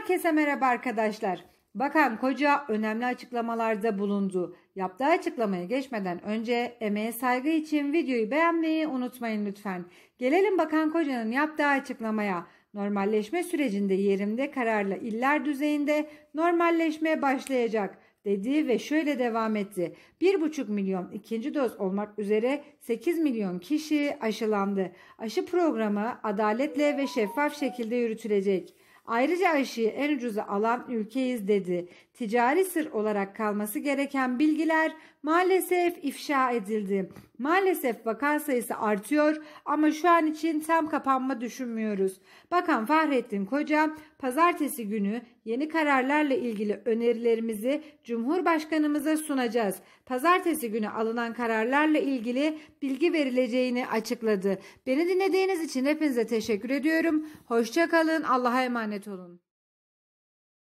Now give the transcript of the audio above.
Herkese merhaba arkadaşlar. Bakan Koca önemli açıklamalarda bulundu. Yaptığı açıklamaya geçmeden önce emeğe saygı için videoyu beğenmeyi unutmayın lütfen. Gelelim Bakan Koca'nın yaptığı açıklamaya. Normalleşme sürecinde yerimde kararla iller düzeyinde normalleşmeye başlayacak dedi ve şöyle devam etti. 1,5 milyon ikinci doz olmak üzere 8 milyon kişi aşılandı. Aşı programı adaletle ve şeffaf şekilde yürütülecek. Ayrıca aşıyı en ucuza alan ülkeyiz dedi. Ticari sır olarak kalması gereken bilgiler maalesef ifşa edildi. Maalesef vaka sayısı artıyor ama şu an için tam kapanma düşünmüyoruz. Bakan Fahrettin Koca pazartesi günü yeni kararlarla ilgili önerilerimizi Cumhurbaşkanımıza sunacağız. Pazartesi günü alınan kararlarla ilgili bilgi verileceğini açıkladı. Beni dinlediğiniz için hepinize teşekkür ediyorum. Hoşçakalın. Allah'a emanet olun.